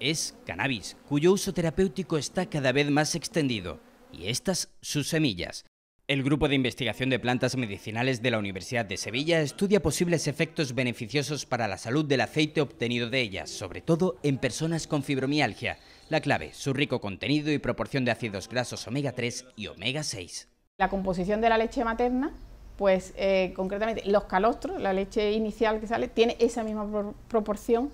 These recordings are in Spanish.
es cannabis, cuyo uso terapéutico está cada vez más extendido, y estas sus semillas. El Grupo de Investigación de Plantas Medicinales de la Universidad de Sevilla estudia posibles efectos beneficiosos para la salud del aceite obtenido de ellas, sobre todo en personas con fibromialgia. La clave, su rico contenido y proporción de ácidos grasos omega 3 y omega 6. La composición de la leche materna, pues eh, concretamente los calostros, la leche inicial que sale, tiene esa misma proporción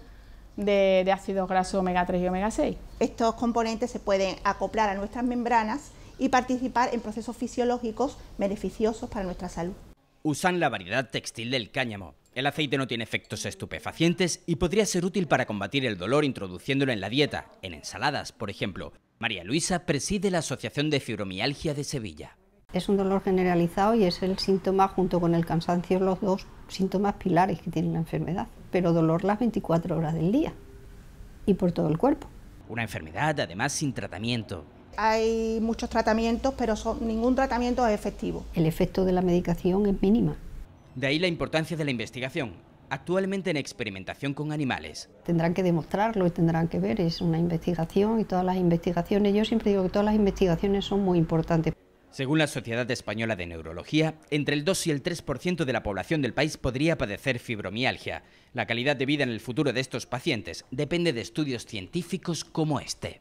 de, ácido ácidos grasos omega 3 y omega 6. Estos componentes se pueden acoplar a nuestras membranas y participar en procesos fisiológicos beneficiosos para nuestra salud. Usan la variedad textil del cáñamo. El aceite no tiene efectos estupefacientes y podría ser útil para combatir el dolor introduciéndolo en la dieta, en ensaladas, por ejemplo. María Luisa preside la Asociación de Fibromialgia de Sevilla es un dolor generalizado y es el síntoma junto con el cansancio los dos síntomas pilares que tiene la enfermedad, pero dolor las 24 horas del día y por todo el cuerpo. Una enfermedad además sin tratamiento. Hay muchos tratamientos, pero son, ningún tratamiento es efectivo. El efecto de la medicación es mínima. De ahí la importancia de la investigación, actualmente en experimentación con animales. Tendrán que demostrarlo y tendrán que ver, es una investigación y todas las investigaciones, yo siempre digo que todas las investigaciones son muy importantes. Según la Sociedad Española de Neurología, entre el 2 y el 3% de la población del país podría padecer fibromialgia. La calidad de vida en el futuro de estos pacientes depende de estudios científicos como este.